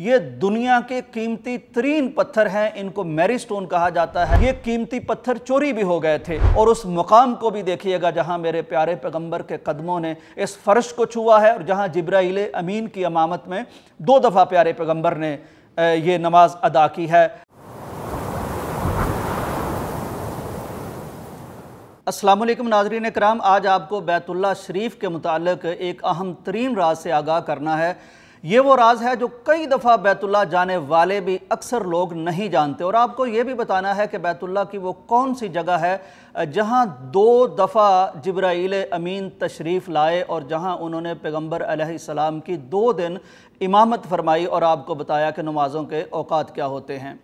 ये दुनिया के कीमती तरीन पत्थर हैं इनको मैरी स्टोन कहा जाता है ये कीमती पत्थर चोरी भी हो गए थे और उस मुकाम को भी देखिएगा जहां मेरे प्यारे पैगंबर के कदमों ने इस फर्श को छुआ है और जहां जब्राइल अमीन की अमामत में दो दफ़ा प्यारे पैगंबर ने ये नमाज अदा की है असलम नाजरीन कराम आज आपको बैतुल्ला शरीफ के मुतालिक एक अहम तरीन राज से आगाह करना है ये वो राज है जो कई दफ़ा बैतुल्ला जाने वाले भी अक्सर लोग नहीं जानते और आपको ये भी बताना है कि बैतुल्ला की वो कौन सी जगह है जहाँ दो दफ़ा जब्राइल अमीन तशरीफ़ लाए और जहाँ उन्होंने पैगम्बर अलैहिस्सलाम की दो दिन इमामत फरमाई और आपको बताया कि नमाज़ों के अवकात क्या होते हैं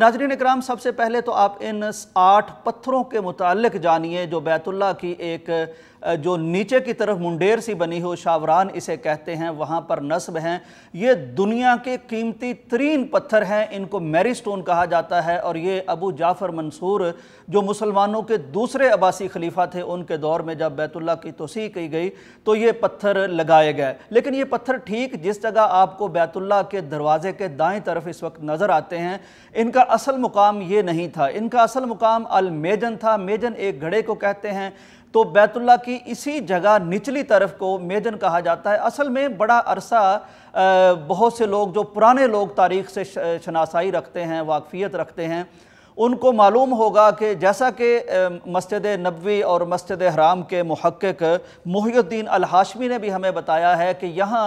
नाजरीन इक्राम सबसे पहले तो आप इन आठ पत्थरों के मुतल जानिए जो बैतुल्ला की एक जो नीचे की तरफ मुंडेर सी बनी हो शावरान इसे कहते हैं वहाँ पर नस्ब हैं ये दुनिया के कीमती तरीन पत्थर हैं इनको मैरी स्टोन कहा जाता है और ये अबू जाफ़र मंसूर जो मुसलमानों के दूसरे अबासी खलीफा थे उनके दौर में जब बैतुल्ला की तोसी की गई तो ये पत्थर लगाए गए लेकिन ये पत्थर ठीक जिस जगह आपको बैतुल्ला के दरवाजे के दाएं तरफ इस वक्त नज़र आते हैं इनका असल मुकाम ये नहीं था इनका असल मुकाम अलमेजन था मेजन एक घड़े को कहते हैं तो बैतुल्ला की इसी जगह निचली तरफ को मेदन कहा जाता है असल में बड़ा अरसा बहुत से लोग जो पुराने लोग तारीख से शनासाई रखते हैं वाकफियत रखते हैं उनको मालूम होगा कि जैसा कि मस्जिद नबवी और मस्जिद हराम के महक्क अल हाशमी ने भी हमें बताया है कि यहाँ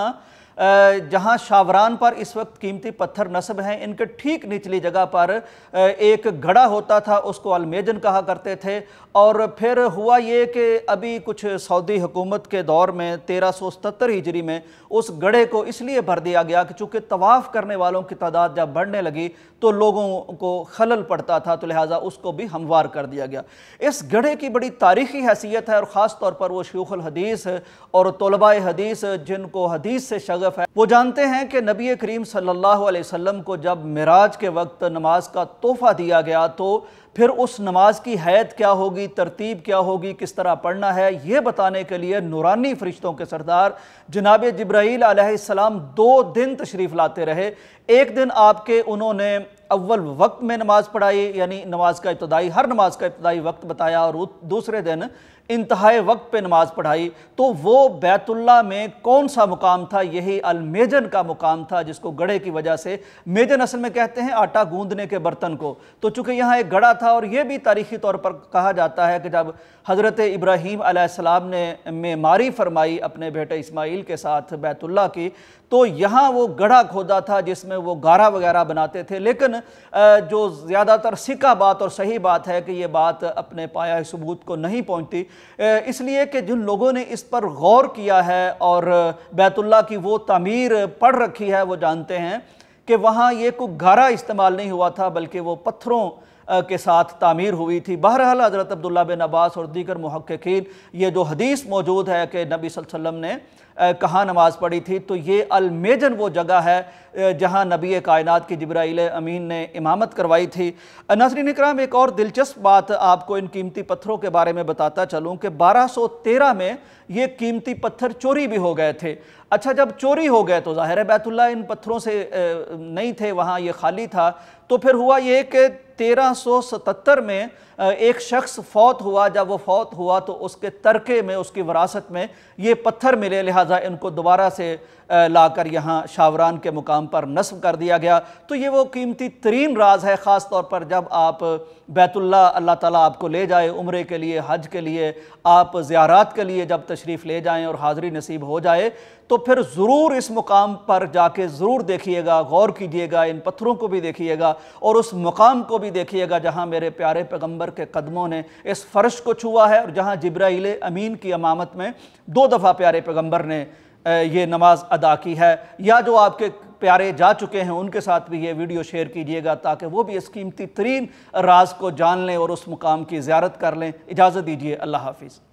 जहां शावरान पर इस वक्त कीमती पत्थर नस्ब हैं इनके ठीक निचली जगह पर एक घड़ा होता था उसको अलमेजन कहा करते थे और फिर हुआ ये कि अभी कुछ सऊदी हुकूमत के दौर में तेरह सौ सतर हिजरी में उस गढ़े को इसलिए भर दिया गया कि चूँकि तवाफ़ करने वालों की तादाद जब बढ़ने लगी तो लोगों को खलल पड़ता था तो लिहाजा उसको भी हमवार कर दिया गया इस गढ़े की बड़ी तारीखी हैसियत है और ख़ास तौर पर वो शेख़ुल हदीस और तलबा हदीस जिनको हदीस से शगर यूसुफ है वो जानते हैं कि नबी करीम सल्लल्लाहु अलैहि वसल्लम को जब मराज के वक्त नमाज का तोहफ़ा दिया गया तो फिर उस नमाज की हैत क्या होगी तरतीब क्या होगी किस तरह पढ़ना है ये बताने के लिए नूरानी फरिश्तों के सरदार जनाब जब्राईल आसमाम दो दिन तशरीफ़ लाते रहे एक दिन आपके उन्होंने अव्वल वक्त में नमाज़ पढ़ाई यानी नमाज का इब्तदाई हर नमाज का इब्तदाई वक्त बताया और दूसरे दिन इंतहा वक्त पे नमाज़ पढ़ाई तो वो बैतुल्ला में कौन सा मुकाम था यही अलमेजन का मुकाम था जिसको गढ़े की वजह से मेजन असल में कहते हैं आटा गूंदने के बर्तन को तो चूंकि यहाँ एक गढ़ा था और ये भी तारीखी तौर पर कहा जाता है कि जब हज़रत इब्राहिम आसमाम ने मेमारी फरमाई अपने बेटे इसमाइल के साथ बैतुल्ला की तो यहाँ वो गढ़ा खोदा था जिसमें वो गारा वगैरह बनाते थे लेकिन जो ज़्यादातर सिका बात और सही बात है कि ये बात अपने पाया सबूत को नहीं पहुँचती इसलिए कि जिन लोगों ने इस पर गौर किया है और बैतुल्ला की वो तमीर पढ़ रखी है वो जानते हैं कि वहाँ ये कुछ घरा इस्तेमाल नहीं हुआ था बल्कि वो पत्थरों के साथ तामीर हुई थी बहरहाल हज़रत अब्दुल्ला बिन अब्बास और दीगर महक्कीन ये जो हदीस मौजूद है कि नबी वसम ने कहाँ नमाज़ पढ़ी थी तो ये अलमेजन वो जगह है जहाँ नबी कायनात की जबराइल अमीन ने इमामत करवाई थी नासरीन कराम एक और दिलचस्प बात आपको इन कीमती पत्थरों के बारे में बताता चलूँ कि 1213 में ये कीमती पत्थर चोरी भी हो गए थे अच्छा जब चोरी हो गए तो ज़ाहिर बैतुल्ला इन पत्थरों से नहीं थे वहाँ ये खाली था तो फिर हुआ ये कि 1377 में एक शख्स फौत हुआ जब वो फौत हुआ तो उसके तरके में उसकी वरासत में ये पत्थर मिले लिहाजा लिहाजा इनको दोबारा से ला कर यहाँ शावरान के मुकाम पर नस्ब कर दिया गया तो ये वो कीमती तरीन राज है ख़ास तौर पर जब आप बैतुल्ला अल्लाह ताला आपको ले जाए उम्र के लिए हज के लिए आप ज़्यारात के लिए जब तशरीफ़ ले जाएँ और हाज़री नसीब हो जाए तो फिर ज़रूर इस मुकाम पर जाके ज़रूर देखिएगा गौर कीजिएगा इन पत्थरों को भी देखिएगा और उस मुकाम को भी देखिएगा जहाँ मेरे प्यारे पैगम्बर के कदमों ने इस फ़र्श को छुआ है और जहाँ जब्राइल अमीन की अमामत में दो दफ़ा प्यारे पैगम्बर ने ये नमाज़ अदा की है या जो आपके प्यारे जा चुके हैं उनके साथ भी ये वीडियो शेयर कीजिएगा ताकि वो भी इस कीमती तरीन राज को जान लें और उस मुकाम की ज्यारत कर लें इजाज़त दीजिए अल्लाह हाफिज़